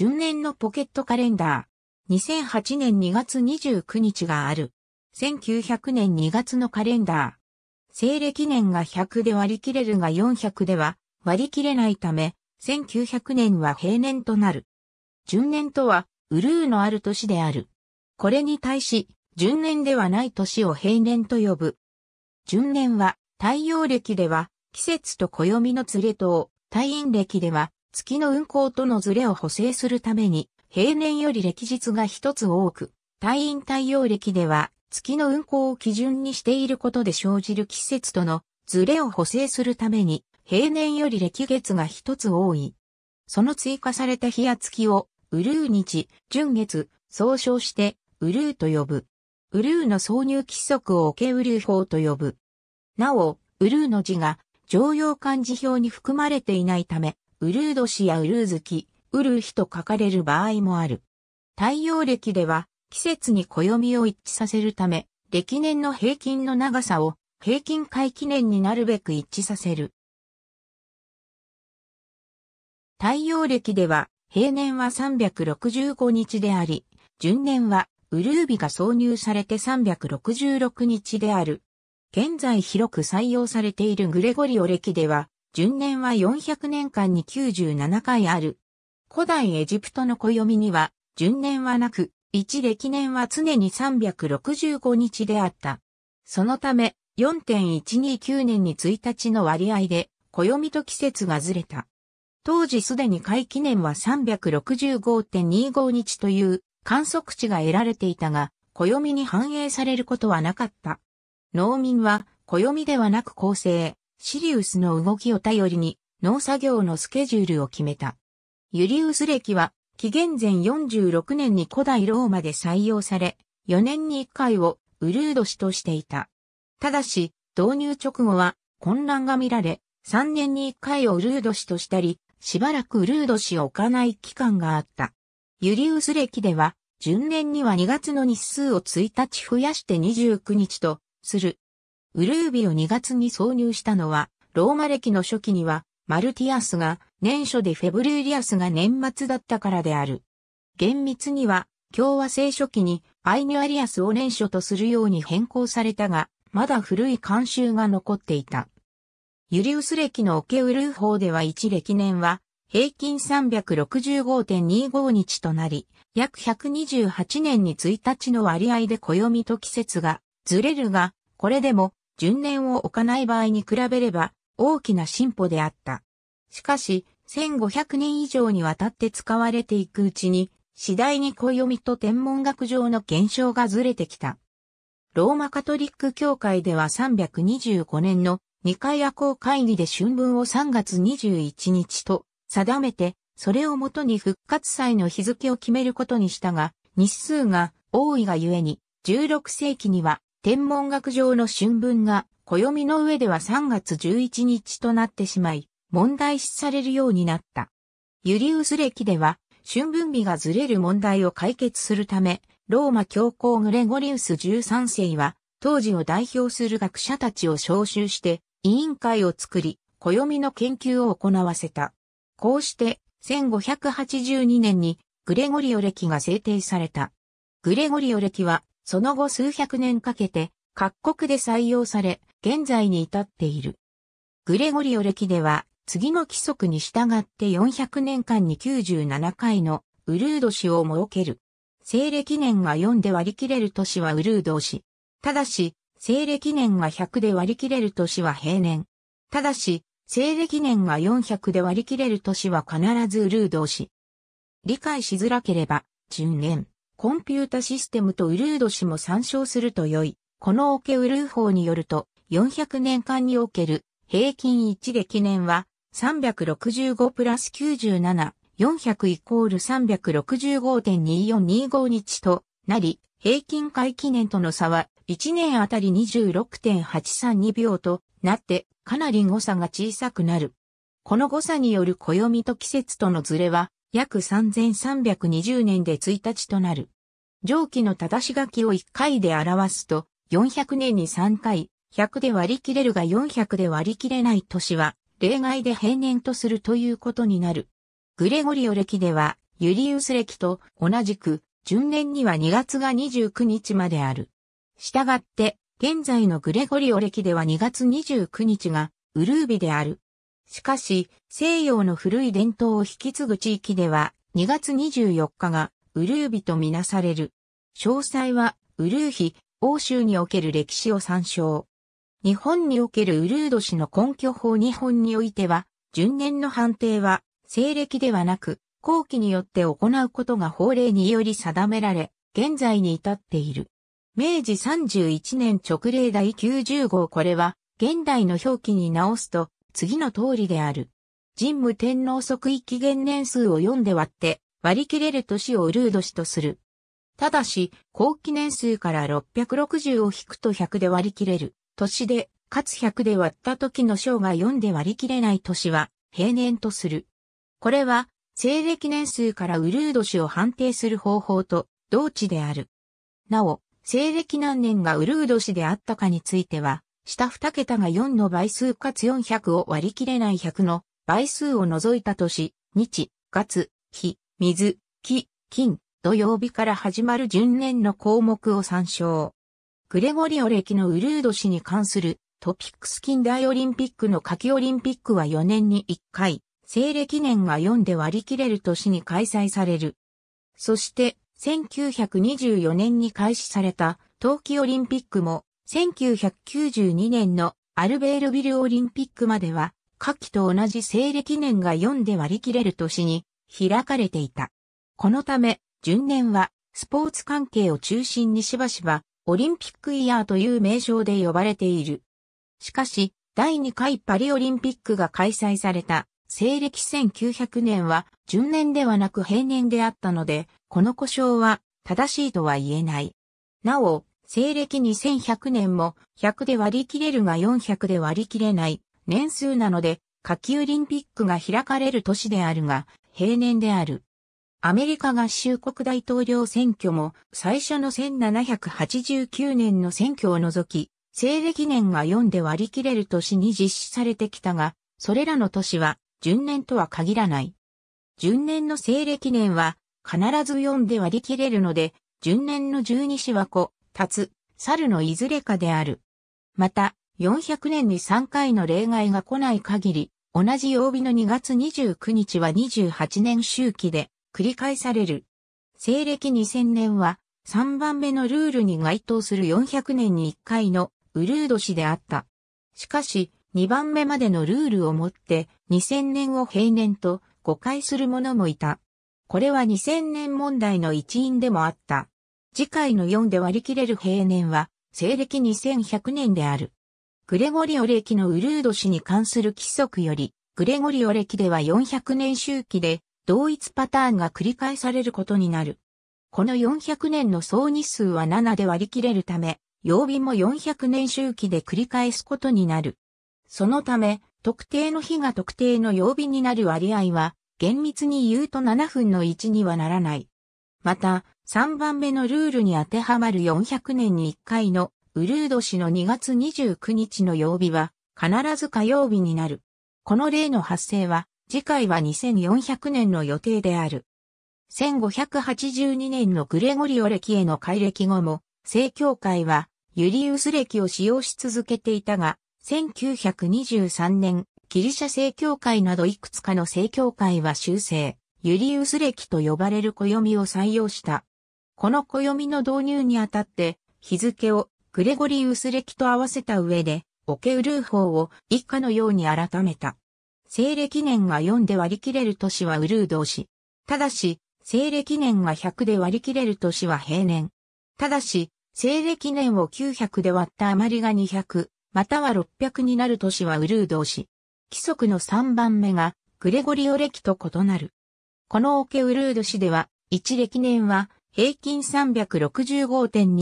純年のポケットカレンダー。2008年2月29日がある。1900年2月のカレンダー。西暦年が100で割り切れるが400では割り切れないため、1900年は平年となる。純年とは、ウルーのある年である。これに対し、純年ではない年を平年と呼ぶ。純年は、太陽暦では、季節と暦の連れとを、太陰暦では、月の運行とのズレを補正するために、平年より歴日が一つ多く、退院太陽歴では、月の運行を基準にしていることで生じる季節とのズレを補正するために、平年より歴月が一つ多い。その追加された日や月を、ウルー日、純月、総称して、ウルーと呼ぶ。ウルーの挿入規則をオケウルー法と呼ぶ。なお、ウルーの字が、常用漢字表に含まれていないため、ウルード氏やウルーズキ、ウルーヒと書かれる場合もある。太陽暦では、季節に暦を一致させるため、歴年の平均の長さを平均回記年になるべく一致させる。太陽暦では、平年は365日であり、順年はウルービが挿入されて366日である。現在広く採用されているグレゴリオ暦では、順年は400年間に97回ある。古代エジプトの暦には、順年はなく、1歴年は常に365日であった。そのため、4.129年に1日の割合で、暦と季節がずれた。当時すでに回記念は365.25日という観測値が得られていたが、暦に反映されることはなかった。農民は暦ではなく構成、シリウスの動きを頼りに農作業のスケジュールを決めた。ユリウス歴は紀元前46年に古代ローマで採用され、4年に1回をウルード氏としていた。ただし、導入直後は混乱が見られ、3年に1回をウルード氏としたり、しばらくウルード氏を置かない期間があった。ユリウス歴では、順年には2月の日数を1日増やして29日とするウルービを2月に挿入したのは、ローマ歴の初期には、マルティアスが年初でフェブルーリアスが年末だったからである。厳密には、共和制初期にアイニュアリアスを年初とするように変更されたが、まだ古い慣習が残っていた。ユリウス歴のオケウルー法では1歴年は、平均365.25日となり、約128年に1日の割合で暦と季節がずれるが、これでも順年を置かない場合に比べれば大きな進歩であった。しかし、1500年以上にわたって使われていくうちに、次第に小読みと天文学上の現象がずれてきた。ローマカトリック教会では325年の二回夜行会議で春分を3月21日と定めて、それをもとに復活祭の日付を決めることにしたが、日数が多いがゆえに、16世紀には天文学上の春分が、暦の上では3月11日となってしまい、問題視されるようになった。ユリウス歴では、春分日がずれる問題を解決するため、ローマ教皇グレゴリウス13世は、当時を代表する学者たちを招集して、委員会を作り、暦の研究を行わせた。こうして、1582年にグレゴリオ歴が制定された。グレゴリオ歴はその後数百年かけて各国で採用され、現在に至っている。グレゴリオ歴では、次の規則に従って400年間に97回のウルード氏を設ける。西暦年が4で割り切れる年はウルード氏。ただし、西暦年が100で割り切れる年は平年。ただし、西暦年が400で割り切れる年は必ずウルード氏。理解しづらければ、順年。コンピュータシステムとウルード氏も参照すると良い。このオケウルー法によると、400年間における平均一撃年は365プラス97、400イコール365.2425日となり、平均回記年との差は1年あたり26.832秒となってかなり誤差が小さくなる。この誤差による暦と季節とのズレは約3320年で1日となる。上記の正し書きを1回で表すと、400年に3回、100で割り切れるが400で割り切れない年は、例外で平年とするということになる。グレゴリオ歴では、ユリウス歴と同じく、順年には2月が29日まである。したがって、現在のグレゴリオ歴では2月29日が、ウルービである。しかし、西洋の古い伝統を引き継ぐ地域では、2月24日がウルー日とみなされる。詳細は、ウルー日、欧州における歴史を参照。日本におけるウルー年の根拠法日本においては、順年の判定は、西暦ではなく、後期によって行うことが法令により定められ、現在に至っている。明治31年直令第90号これは、現代の表記に直すと、次の通りである。神武天皇即位期限年数を4で割って、割り切れる年をウルード氏とする。ただし、後期年数から660を引くと100で割り切れる。年で、かつ100で割った時の章が4で割り切れない年は、平年とする。これは、西暦年数からウルード氏を判定する方法と、同値である。なお、西暦何年がウルード氏であったかについては、下2桁が4の倍数かつ400を割り切れない100の倍数を除いた年、日、月、日、水、木、金、土曜日から始まる順年の項目を参照。グレゴリオ歴のウルード氏に関するトピックス近代オリンピックの夏季オリンピックは4年に1回、西暦年が4で割り切れる年に開催される。そして、1924年に開始された冬季オリンピックも1992年のアルベールビルオリンピックまでは、夏季と同じ西暦年が4で割り切れる年に開かれていた。このため、順年はスポーツ関係を中心にしばしばオリンピックイヤーという名称で呼ばれている。しかし、第2回パリオリンピックが開催された西暦1900年は順年ではなく平年であったので、この故障は正しいとは言えない。なお、西暦2100年も100で割り切れるが400で割り切れない年数なので、夏季オリンピックが開かれる年であるが、平年である。アメリカ合衆国大統領選挙も最初の1789年の選挙を除き、西暦年が4で割り切れる年に実施されてきたが、それらの年は順年とは限らない。順年の西暦年は必ず4で割り切れるので、順年の十二子は子、立つ、猿のいずれかである。また、400年に3回の例外が来ない限り、同じ曜日の2月29日は28年周期で繰り返される。西暦2000年は3番目のルールに該当する400年に1回のウルード氏であった。しかし、2番目までのルールをもって2000年を平年と誤解する者もいた。これは2000年問題の一因でもあった。次回の4で割り切れる平年は、西暦2100年である。グレゴリオ暦のウルード氏に関する規則より、グレゴリオ暦では400年周期で、同一パターンが繰り返されることになる。この400年の総日数は7で割り切れるため、曜日も400年周期で繰り返すことになる。そのため、特定の日が特定の曜日になる割合は、厳密に言うと7分の1にはならない。また、3番目のルールに当てはまる400年に1回のウルード氏の2月29日の曜日は、必ず火曜日になる。この例の発生は、次回は2400年の予定である。1582年のグレゴリオ歴への改歴後も、正教会はユリウス歴を使用し続けていたが、1923年、ギリシャ正教会などいくつかの正教会は修正。ユリウス歴と呼ばれる暦を採用した。この暦の導入にあたって、日付をグレゴリウス歴と合わせた上で、オケウルー法を以下のように改めた。西暦年が4で割り切れる年はウルー同士。ただし、西暦年が100で割り切れる年は平年。ただし、西暦年を900で割った余りが200、または600になる年はウルー同士。規則の3番目が、グレゴリオ歴と異なる。このオケウルード市では、1歴年は、平均365.24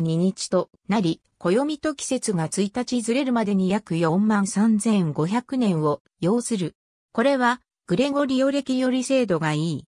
222日となり、暦と季節が1日ずれるまでに約4万3500年を要する。これは、グレゴリオ歴より精度がいい。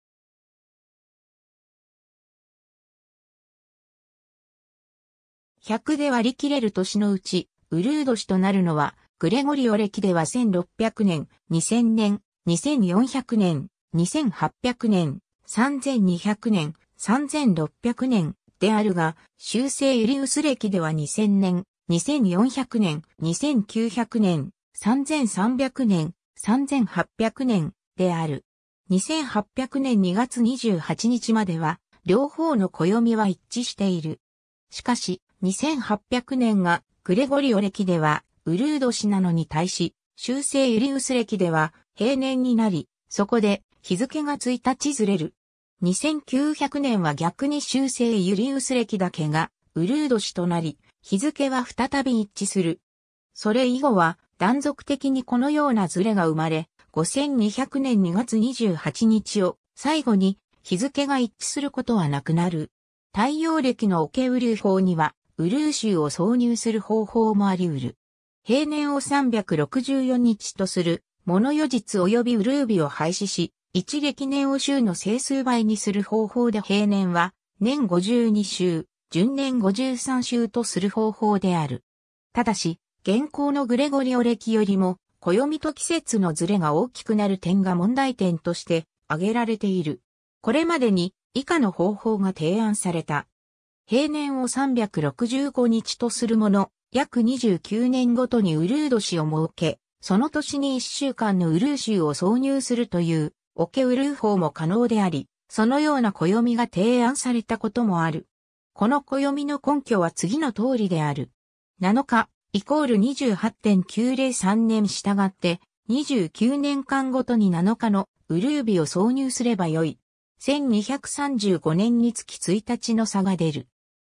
100で割り切れる年のうち、ウルード氏となるのは、グレゴリオ歴では1600年、2000年、2400年、2800年、3200年、3600年であるが、修正ユリウス歴では2000年、2400年、2900年、3300年、3800年である。2800年2月28日までは、両方の暦は一致している。しかし、2800年がグレゴリオ歴では、ウルード氏なのに対し、修正ユリウス歴では、平年になり、そこで日付が1日ずれる。2900年は逆に修正ユリウス歴だけがウルード氏となり、日付は再び一致する。それ以後は断続的にこのようなズレが生まれ、5200年2月28日を最後に日付が一致することはなくなる。太陽暦のオケウー法には、ウルー州を挿入する方法もあり得る。平年を364日とする物余実及びウルービを廃止し、一撃年を週の整数倍にする方法で平年は、年52週、順年53週とする方法である。ただし、現行のグレゴリオ暦よりも、暦と季節のズレが大きくなる点が問題点として挙げられている。これまでに以下の方法が提案された。平年を365日とするもの、約29年ごとにウルード氏を設け、その年に1週間のウルーシュを挿入するという、オケウルー法も可能であり、そのような暦が提案されたこともある。この暦の根拠は次の通りである。7日、イコール28.903年従って、29年間ごとに7日のウルービを挿入すればよい。1235年につき1日の差が出る。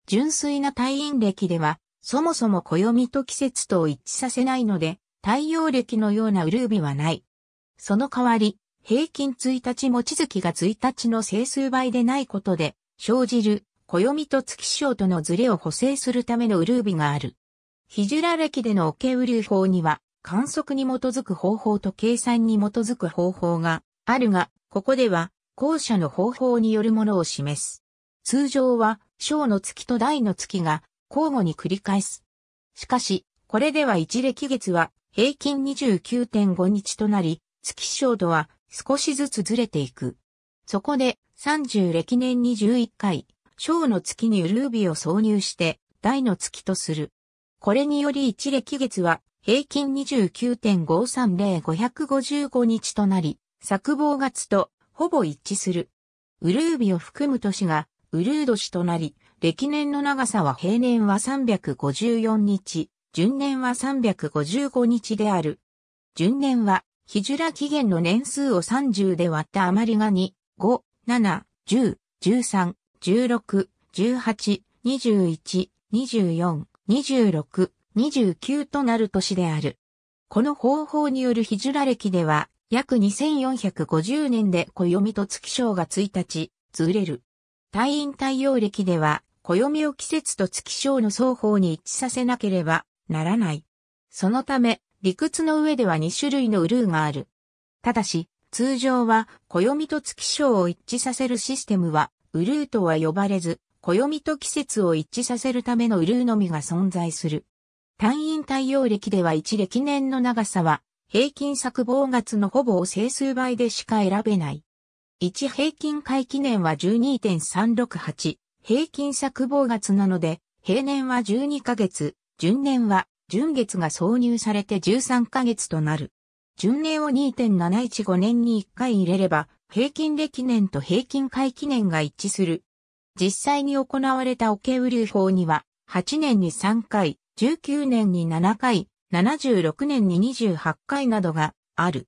純粋な退院歴では、そもそも暦と季節と一致させないので、太陽暦のようなウルービはない。その代わり、平均1日も月が1日の整数倍でないことで、生じる、暦と月章とのズレを補正するためのウルービがある。ヒジュラ暦での桶ケウルー法には、観測に基づく方法と計算に基づく方法があるが、ここでは、後者の方法によるものを示す。通常は、小の月と大の月が交互に繰り返す。しかし、これでは一暦月は平均29.5日となり、月照度は少しずつずれていく。そこで、30歴年に11回、小の月にルービを挿入して、大の月とする。これにより1歴月は、平均29.530555日となり、作望月とほぼ一致する。ウルービを含む年がウルー年となり、歴年の長さは平年は354日、順年は355日である。順年は、ヒジュラ期限の年数を30で割った余りが2、5、7、10、13、16、18、21、24、26、29となる年である。この方法によるヒジュラ歴では、約2450年で暦と月章が1日、ずれる。退院太陽暦では、暦を季節と月章の双方に一致させなければならない。そのため、理屈の上では2種類のウルーがある。ただし、通常は、暦と月章を一致させるシステムは、ウルーとは呼ばれず、暦と季節を一致させるためのウルーのみが存在する。単位太陽暦では1歴年の長さは、平均作望月のほぼを整数倍でしか選べない。1平均回記年は12.368、平均作望月なので、平年は12ヶ月、純年は、純月が挿入されて13ヶ月となる。純年を2.715年に1回入れれば、平均歴年と平均回記年が一致する。実際に行われた桶雨流法には、8年に3回、19年に7回、76年に28回などがある。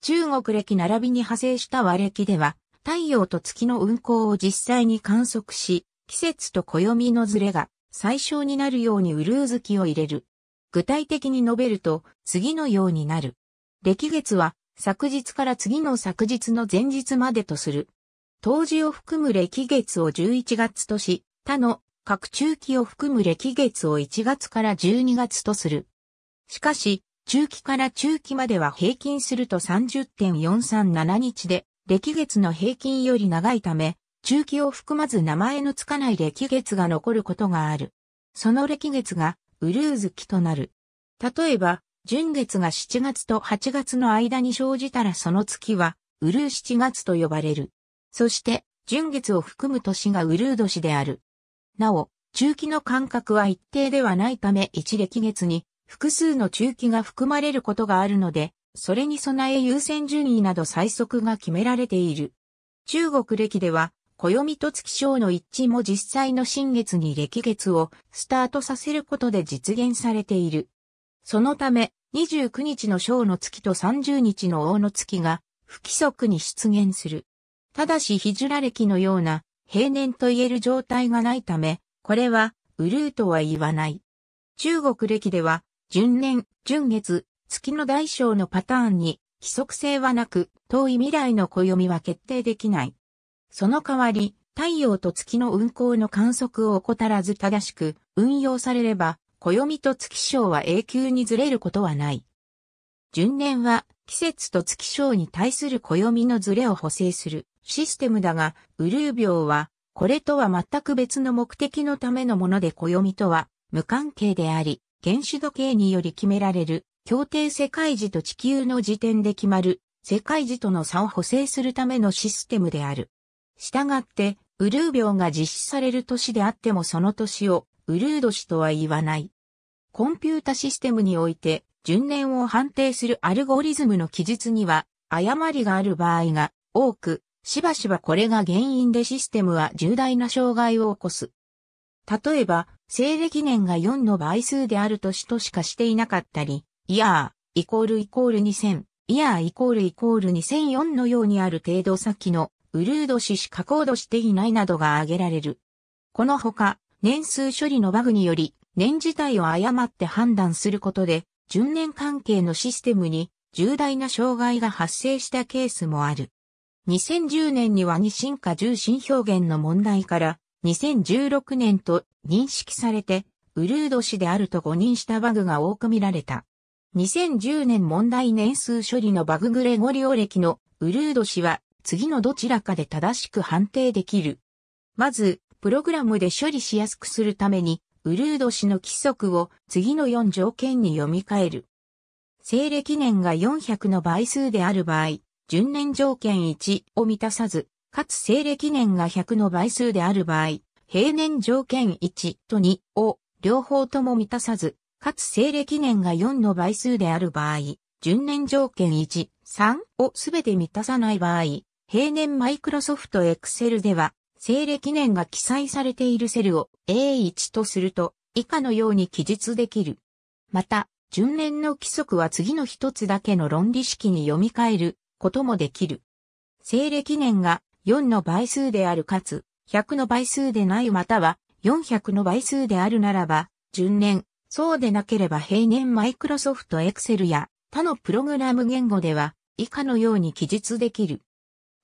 中国歴並びに派生した和暦では、太陽と月の運行を実際に観測し、季節と暦のずれが最小になるようにウルーズキを入れる。具体的に述べると、次のようになる。歴月は、昨日から次の昨日の前日までとする。当時を含む歴月を11月とし、他の各中期を含む歴月を1月から12月とする。しかし、中期から中期までは平均すると30.437日で、歴月の平均より長いため、中期を含まず名前のつかない歴月が残ることがある。その歴月が、ウルーズ期となる。例えば、純月が7月と8月の間に生じたらその月は、ウルー7月と呼ばれる。そして、純月を含む年がウルー年である。なお、中期の間隔は一定ではないため一歴月に複数の中期が含まれることがあるので、それに備え優先順位など最速が決められている。中国歴では暦と月章の一致も実際の新月に歴月をスタートさせることで実現されている。そのため、29日の章の月と30日の王の月が不規則に出現する。ただし、ヒジュラ歴のような平年と言える状態がないため、これは、ウルーとは言わない。中国歴では、順年、順月、月の大小のパターンに規則性はなく、遠い未来の暦は決定できない。その代わり、太陽と月の運行の観測を怠らず正しく運用されれば、暦と月章は永久にずれることはない。順年は季節と月章に対する暦のずれを補正するシステムだが、ウルー病はこれとは全く別の目的のためのもので暦とは無関係であり、原子時計により決められる協定世界時と地球の時点で決まる世界時との差を補正するためのシステムである。したがって、ウルー病が実施される年であってもその年をウルー年とは言わない。コンピュータシステムにおいて、順年を判定するアルゴリズムの記述には、誤りがある場合が多く、しばしばこれが原因でシステムは重大な障害を起こす。例えば、西暦年が4の倍数である年としかしていなかったり、イヤー、イコールイコール2000、イヤーイコールイコール2004のようにある程度先のウルード氏しかコードしていないなどが挙げられる。このほか、年数処理のバグにより、年自体を誤って判断することで、順年関係のシステムに重大な障害が発生したケースもある。2010年には二進化重心表現の問題から、2016年と認識されて、ウルード氏であると誤認したバグが多く見られた。2010年問題年数処理のバググレゴリオ歴のウルード氏は次のどちらかで正しく判定できる。まず、プログラムで処理しやすくするために、ウルード氏の規則を次の4条件に読み替える。西暦年が400の倍数である場合、順年条件1を満たさず、かつ西暦年が100の倍数である場合、平年条件1と2を両方とも満たさず、かつ西暦年が4の倍数である場合、順年条件1、3をすべて満たさない場合、平年マイクロソフトエクセルでは、西暦年が記載されているセルを A1 とすると、以下のように記述できる。また、順年の規則は次の一つだけの論理式に読み替えることもできる。西暦年が4の倍数であるかつ、100の倍数でないまたは400の倍数であるならば、順年、そうでなければ平年マイクロソフトエクセルや他のプログラム言語では以下のように記述できる。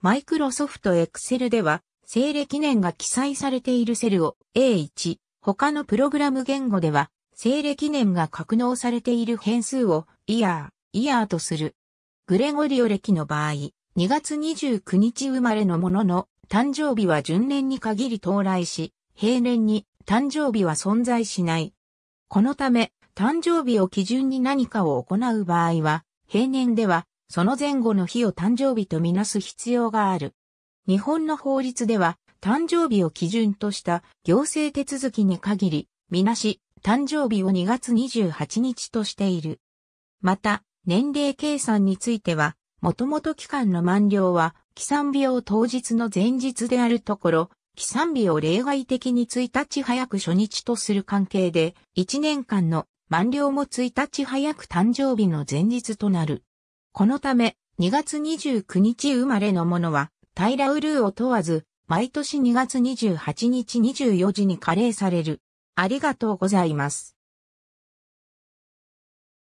マイクロソフトエクセルでは、西暦年が記載されているセルを A1、他のプログラム言語では、西暦年が格納されている変数をイヤー、イヤーとする。グレゴリオ歴の場合、2月29日生まれのものの、誕生日は順年に限り到来し、平年に誕生日は存在しない。このため、誕生日を基準に何かを行う場合は、平年ではその前後の日を誕生日とみなす必要がある。日本の法律では、誕生日を基準とした行政手続きに限り、みなし、誕生日を2月28日としている。また、年齢計算については、もともと期間の満了は、起算日を当日の前日であるところ、起算日を例外的に1日早く初日とする関係で、1年間の満了も1日早く誕生日の前日となる。このため、2月29日生まれのものは、タイラウルーを問わず、毎年2月28日24時に加齢される。ありがとうございます。